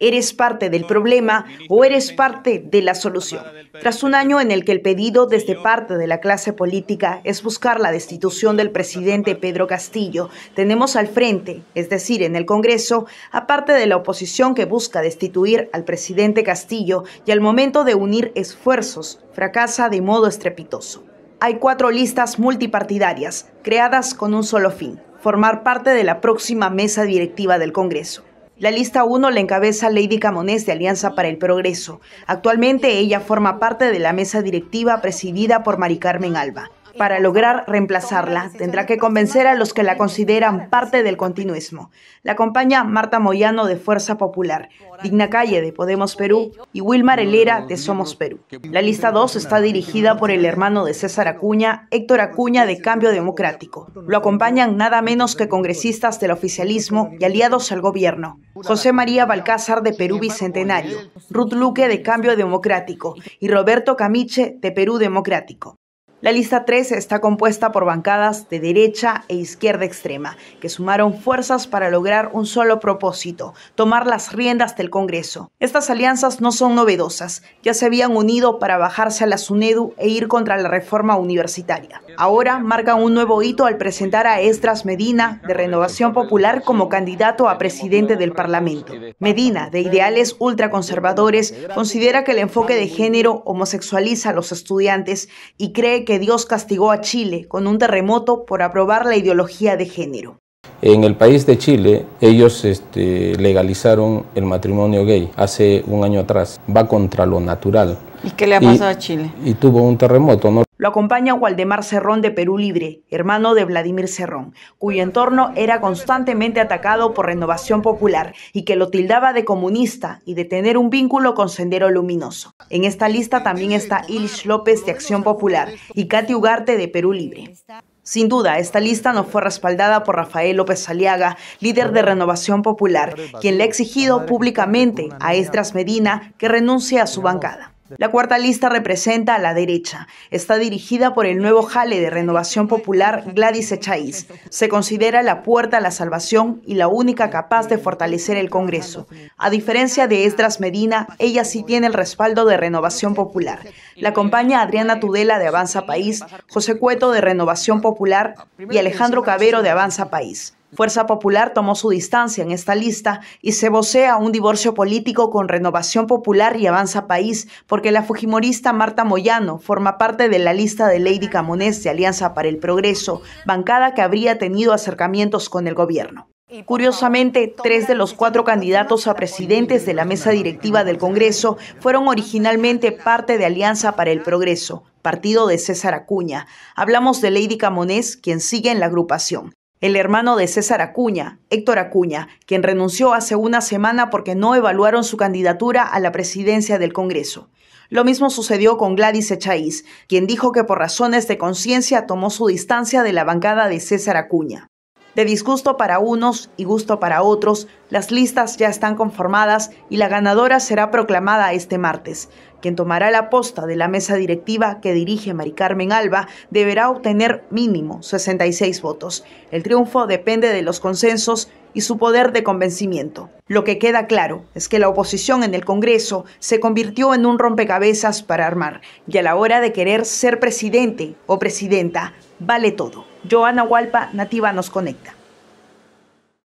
¿Eres parte del problema o eres parte de la solución? Tras un año en el que el pedido desde parte de la clase política es buscar la destitución del presidente Pedro Castillo, tenemos al frente, es decir, en el Congreso, aparte de la oposición que busca destituir al presidente Castillo y al momento de unir esfuerzos, fracasa de modo estrepitoso. Hay cuatro listas multipartidarias, creadas con un solo fin, formar parte de la próxima mesa directiva del Congreso. La lista 1 la encabeza Lady Camonés de Alianza para el Progreso. Actualmente ella forma parte de la mesa directiva presidida por Mari Carmen Alba. Para lograr reemplazarla, tendrá que convencer a los que la consideran parte del continuismo. La acompaña Marta Moyano de Fuerza Popular, Digna Calle de Podemos Perú y Wilmar Elera de Somos Perú. La lista 2 está dirigida por el hermano de César Acuña, Héctor Acuña de Cambio Democrático. Lo acompañan nada menos que congresistas del oficialismo y aliados al gobierno. José María Balcázar de Perú Bicentenario, Ruth Luque de Cambio Democrático y Roberto Camiche de Perú Democrático. La lista 3 está compuesta por bancadas de derecha e izquierda extrema, que sumaron fuerzas para lograr un solo propósito, tomar las riendas del Congreso. Estas alianzas no son novedosas, ya se habían unido para bajarse a la SUNEDU e ir contra la reforma universitaria. Ahora marcan un nuevo hito al presentar a Estras Medina, de Renovación Popular, como candidato a presidente del Parlamento. Medina, de ideales ultraconservadores, considera que el enfoque de género homosexualiza a los estudiantes y cree que Dios castigó a Chile con un terremoto por aprobar la ideología de género. En el país de Chile, ellos este, legalizaron el matrimonio gay hace un año atrás. Va contra lo natural. ¿Y qué le ha pasado a Chile? Y tuvo un terremoto, ¿no? Lo acompaña Waldemar Cerrón de Perú Libre, hermano de Vladimir Cerrón, cuyo entorno era constantemente atacado por Renovación Popular y que lo tildaba de comunista y de tener un vínculo con Sendero Luminoso. En esta lista también está Ilish López de Acción Popular y Katy Ugarte de Perú Libre. Sin duda, esta lista no fue respaldada por Rafael López Aliaga, líder de Renovación Popular, quien le ha exigido públicamente a Estras Medina que renuncie a su bancada. La cuarta lista representa a la derecha. Está dirigida por el nuevo jale de renovación popular Gladys Echaiz. Se considera la puerta a la salvación y la única capaz de fortalecer el Congreso. A diferencia de Esdras Medina, ella sí tiene el respaldo de renovación popular. La acompaña Adriana Tudela de Avanza País, José Cueto de Renovación Popular y Alejandro Cabero de Avanza País. Fuerza Popular tomó su distancia en esta lista y se vocea un divorcio político con Renovación Popular y Avanza País, porque la fujimorista Marta Moyano forma parte de la lista de Lady Camonés de Alianza para el Progreso, bancada que habría tenido acercamientos con el gobierno. Curiosamente, tres de los cuatro candidatos a presidentes de la mesa directiva del Congreso fueron originalmente parte de Alianza para el Progreso, partido de César Acuña. Hablamos de Lady Camonés, quien sigue en la agrupación el hermano de César Acuña, Héctor Acuña, quien renunció hace una semana porque no evaluaron su candidatura a la presidencia del Congreso. Lo mismo sucedió con Gladys Echaíz, quien dijo que por razones de conciencia tomó su distancia de la bancada de César Acuña. De disgusto para unos y gusto para otros, las listas ya están conformadas y la ganadora será proclamada este martes quien tomará la posta de la mesa directiva que dirige Mari Carmen Alba, deberá obtener mínimo 66 votos. El triunfo depende de los consensos y su poder de convencimiento. Lo que queda claro es que la oposición en el Congreso se convirtió en un rompecabezas para armar y a la hora de querer ser presidente o presidenta, vale todo. Joana Hualpa, Nativa nos conecta.